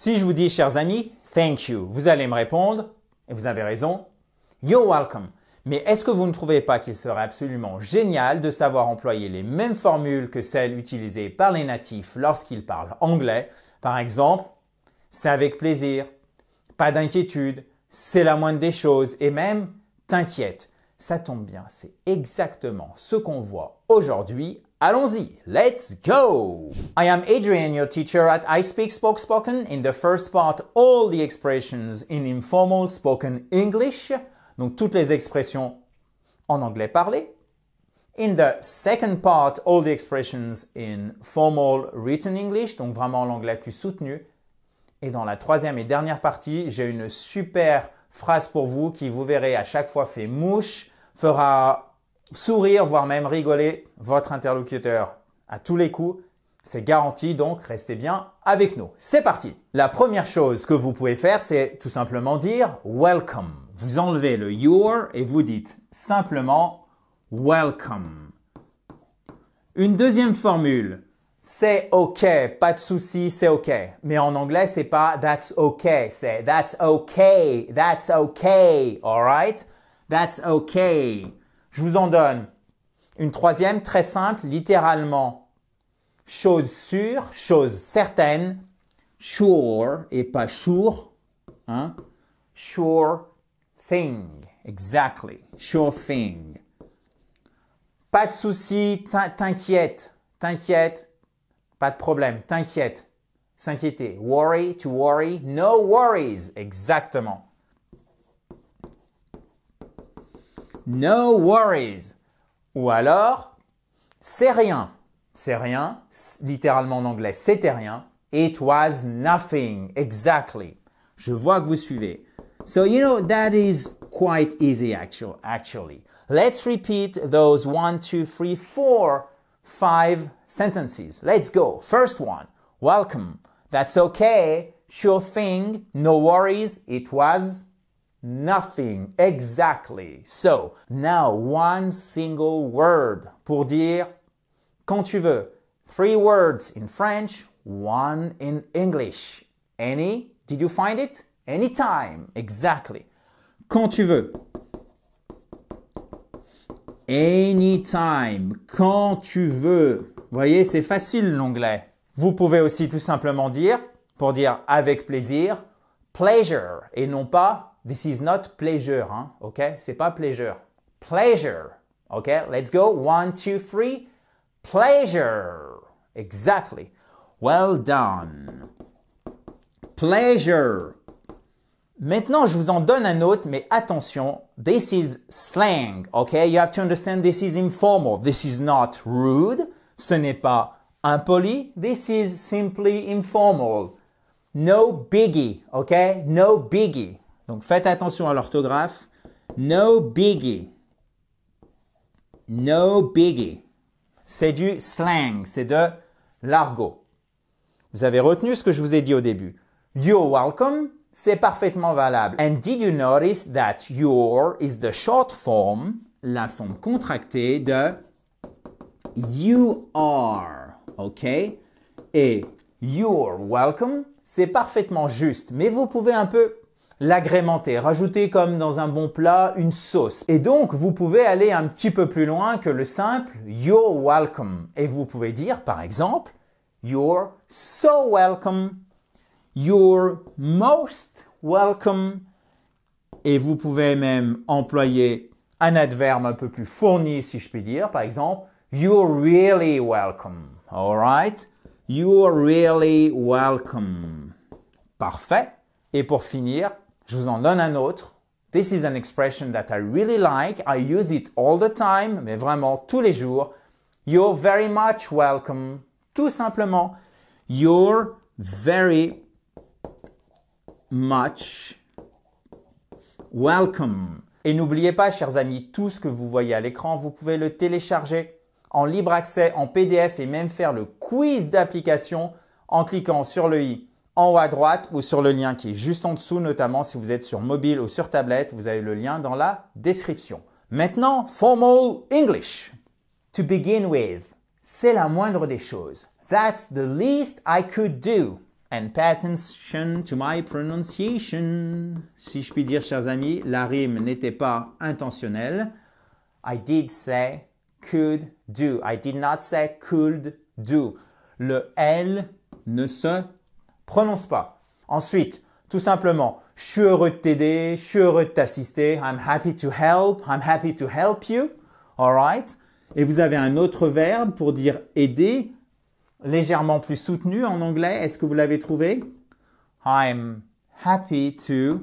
Si je vous dis, chers amis, thank you, vous allez me répondre, et vous avez raison, you're welcome. Mais est-ce que vous ne trouvez pas qu'il serait absolument génial de savoir employer les mêmes formules que celles utilisées par les natifs lorsqu'ils parlent anglais Par exemple, c'est avec plaisir, pas d'inquiétude, c'est la moindre des choses et même t'inquiète. Ça tombe bien, c'est exactement ce qu'on voit aujourd'hui Allons-y, let's go! I am Adrian, your teacher at I Speak Spoke Spoken. In the first part, all the expressions in informal spoken English, donc toutes les expressions en anglais parlé. In the second part, all the expressions in formal written English, donc vraiment l'anglais plus soutenu. Et dans la troisième et dernière partie, j'ai une super phrase pour vous qui, vous verrez, à chaque fois fait mouche, fera sourire, voire même rigoler votre interlocuteur à tous les coups. C'est garanti, donc restez bien avec nous. C'est parti. La première chose que vous pouvez faire, c'est tout simplement dire welcome. Vous enlevez le your et vous dites simplement welcome. Une deuxième formule, c'est OK, pas de souci, c'est OK. Mais en anglais, c'est pas that's OK, c'est that's OK, that's OK, alright? That's OK. Je vous en donne une troisième très simple, littéralement. Chose sûre, chose certaine. Sure et pas sure. Hein? Sure thing. Exactly. Sure thing. Pas de souci, t'inquiète, t'inquiète. Pas de problème, t'inquiète. S'inquiéter. Worry, to worry. No worries. Exactement. No worries. Ou alors, c'est rien. C'est rien, littéralement en anglais, c'était rien. It was nothing, exactly. Je vois que vous suivez. So, you know, that is quite easy actually. Let's repeat those one, two, three, four, five sentences. Let's go. First one. Welcome. That's okay. Sure thing. No worries. It was Nothing. Exactly. So, now one single word pour dire quand tu veux. Three words in French, one in English. Any? Did you find it? Anytime. Exactly. Quand tu veux. Anytime. Quand tu veux. Vous voyez, c'est facile l'anglais. Vous pouvez aussi tout simplement dire, pour dire avec plaisir, pleasure et non pas this is not pleasure, hein, ok C'est pas pleasure. Pleasure, ok Let's go. One, two, three. Pleasure, exactly. Well done. Pleasure. Maintenant, je vous en donne un autre, mais attention, this is slang, ok You have to understand this is informal. This is not rude. Ce n'est pas impoli. This is simply informal. No biggie, ok? No biggie. Donc faites attention à l'orthographe. No biggie. No biggie. C'est du slang, c'est de l'argot. Vous avez retenu ce que je vous ai dit au début. You're welcome, c'est parfaitement valable. And did you notice that your is the short form, la forme contractée de you are, ok? Et you're welcome, c'est parfaitement juste, mais vous pouvez un peu l'agrémenter, rajouter comme dans un bon plat une sauce. Et donc, vous pouvez aller un petit peu plus loin que le simple You're welcome. Et vous pouvez dire, par exemple, You're so welcome. You're most welcome. Et vous pouvez même employer un adverbe un peu plus fourni, si je puis dire. Par exemple, You're really welcome. right? You're really welcome. Parfait. Et pour finir, je vous en donne un autre. This is an expression that I really like. I use it all the time, mais vraiment tous les jours. You're very much welcome. Tout simplement. You're very much welcome. Et n'oubliez pas, chers amis, tout ce que vous voyez à l'écran, vous pouvez le télécharger en libre accès en PDF et même faire le quiz d'application en cliquant sur le i en haut à droite ou sur le lien qui est juste en dessous, notamment si vous êtes sur mobile ou sur tablette, vous avez le lien dans la description. Maintenant, formal English. To begin with, c'est la moindre des choses. That's the least I could do. And pay attention to my pronunciation. Si je puis dire, chers amis, la rime n'était pas intentionnelle. I did say could do. I did not say could do. Le L ne se prononce pas. Ensuite, tout simplement, je suis heureux de t'aider, je suis heureux de t'assister. I'm happy to help, I'm happy to help you. right. Et vous avez un autre verbe pour dire aider, légèrement plus soutenu en anglais. Est-ce que vous l'avez trouvé? I'm happy to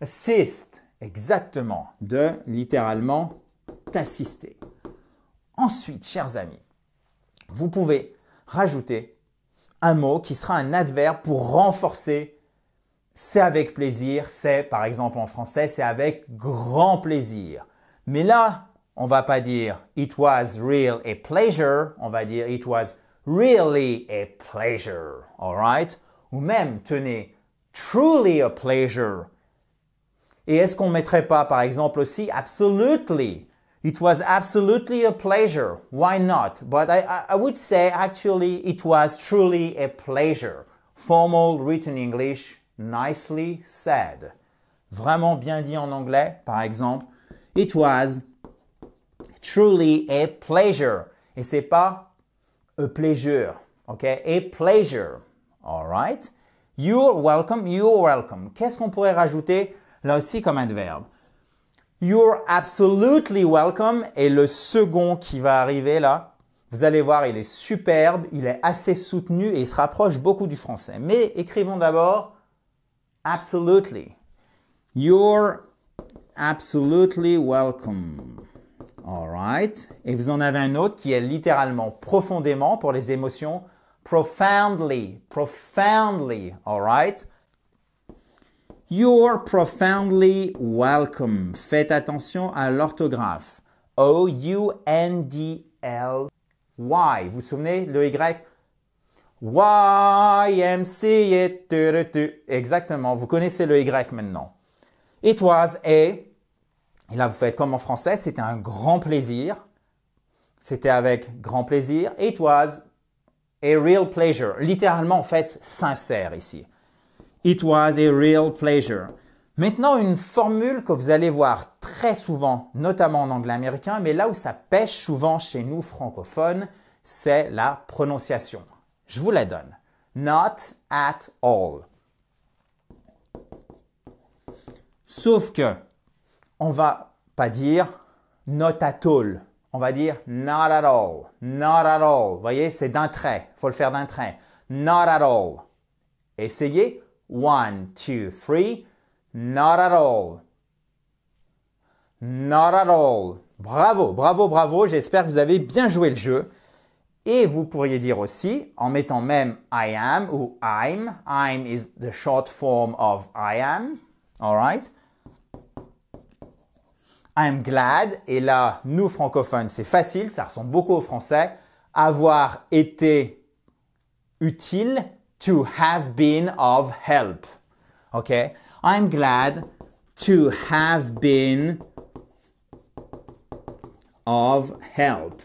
assist. Exactement. De littéralement t'assister. Ensuite, chers amis, vous pouvez rajouter un mot qui sera un adverbe pour renforcer c'est avec plaisir, c'est par exemple en français, c'est avec grand plaisir. Mais là, on va pas dire it was real a pleasure, on va dire it was really a pleasure, right Ou même, tenez, truly a pleasure. Et est-ce qu'on mettrait pas par exemple aussi absolutely It was absolutely a pleasure. Why not? But I, would say actually it was truly a pleasure. Formal written English, nicely said. Vraiment bien dit en anglais, par exemple. It was truly a pleasure. Et c'est pas a pleasure. OK? A pleasure. All right? You're welcome. You're welcome. Qu'est-ce qu'on pourrait rajouter là aussi comme adverbe? You're absolutely welcome est le second qui va arriver là. Vous allez voir, il est superbe, il est assez soutenu et il se rapproche beaucoup du français. Mais écrivons d'abord absolutely. You're absolutely welcome. Alright. Et vous en avez un autre qui est littéralement profondément pour les émotions. Profoundly. Profoundly. Alright. You're profoundly welcome. Faites attention à l'orthographe. O-U-N-D-L-Y. Vous vous souvenez, le Y Y M C e T. Exactement, vous connaissez le Y maintenant. It was a. Et là, vous faites comme en français, c'était un grand plaisir. C'était avec grand plaisir. It was a real pleasure. Littéralement, en fait, sincère ici. It was a real pleasure. Maintenant, une formule que vous allez voir très souvent, notamment en anglais américain, mais là où ça pêche souvent chez nous francophones, c'est la prononciation. Je vous la donne. Not at all. Sauf que, on va pas dire not at all. On va dire not at all. Not at all. Vous voyez, c'est d'un trait. Faut le faire d'un trait. Not at all. Essayez One, two, three. Not at all. Not at all. Bravo, bravo, bravo. J'espère que vous avez bien joué le jeu. Et vous pourriez dire aussi, en mettant même I am ou I'm. I'm is the short form of I am. Alright? I'm glad. Et là, nous francophones, c'est facile. Ça ressemble beaucoup au français. Avoir été utile to have been of help. Okay? I'm glad to have been of help.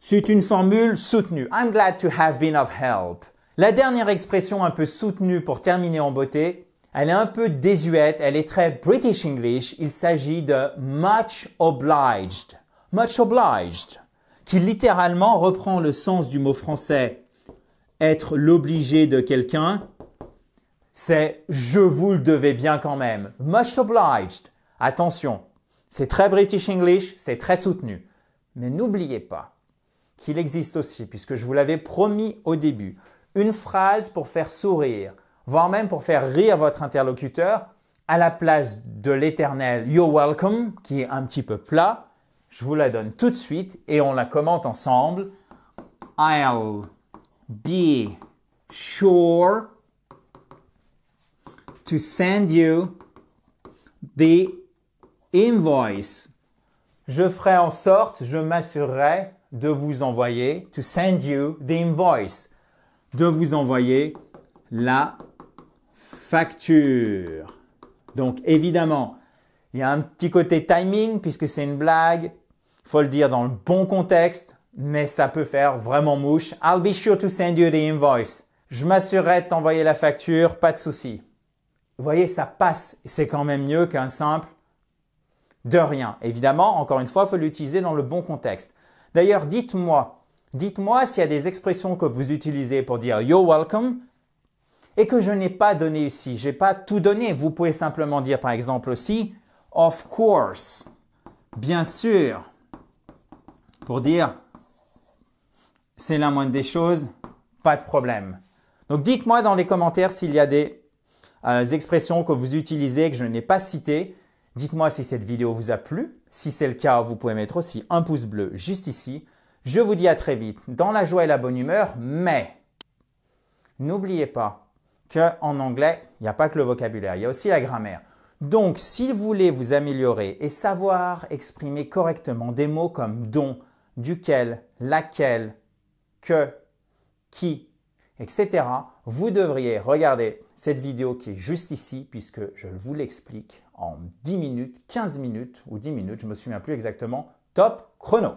C'est une formule soutenue. I'm glad to have been of help. La dernière expression un peu soutenue pour terminer en beauté, elle est un peu désuète, elle est très British English. Il s'agit de much obliged. Much obliged, qui littéralement reprend le sens du mot français être l'obligé de quelqu'un, c'est je vous le devais bien quand même. Much obliged. Attention, c'est très British English, c'est très soutenu. Mais n'oubliez pas qu'il existe aussi, puisque je vous l'avais promis au début, une phrase pour faire sourire, voire même pour faire rire votre interlocuteur, à la place de l'éternel You're welcome, qui est un petit peu plat. Je vous la donne tout de suite et on la commente ensemble. I'll be sure to send you the invoice. Je ferai en sorte, je m'assurerai de vous envoyer, to send you the invoice, de vous envoyer la facture. Donc évidemment, il y a un petit côté timing puisque c'est une blague, il faut le dire dans le bon contexte, mais ça peut faire vraiment mouche. I'll be sure to send you the invoice. Je m'assurerai de t'envoyer la facture, pas de souci. Vous voyez, ça passe. C'est quand même mieux qu'un simple de rien. Évidemment, encore une fois, il faut l'utiliser dans le bon contexte. D'ailleurs, dites-moi, dites-moi s'il y a des expressions que vous utilisez pour dire you're welcome et que je n'ai pas donné ici. n'ai pas tout donné. Vous pouvez simplement dire, par exemple, aussi of course. Bien sûr. Pour dire c'est la moindre des choses, pas de problème. Donc dites-moi dans les commentaires s'il y a des euh, expressions que vous utilisez que je n'ai pas citées. Dites-moi si cette vidéo vous a plu. Si c'est le cas, vous pouvez mettre aussi un pouce bleu juste ici. Je vous dis à très vite dans la joie et la bonne humeur, mais n'oubliez pas qu'en anglais, il n'y a pas que le vocabulaire, il y a aussi la grammaire. Donc, si vous voulez vous améliorer et savoir exprimer correctement des mots comme don, duquel, laquelle, que, qui, etc., vous devriez regarder cette vidéo qui est juste ici puisque je vous l'explique en 10 minutes, 15 minutes ou 10 minutes, je me souviens plus exactement, top chrono.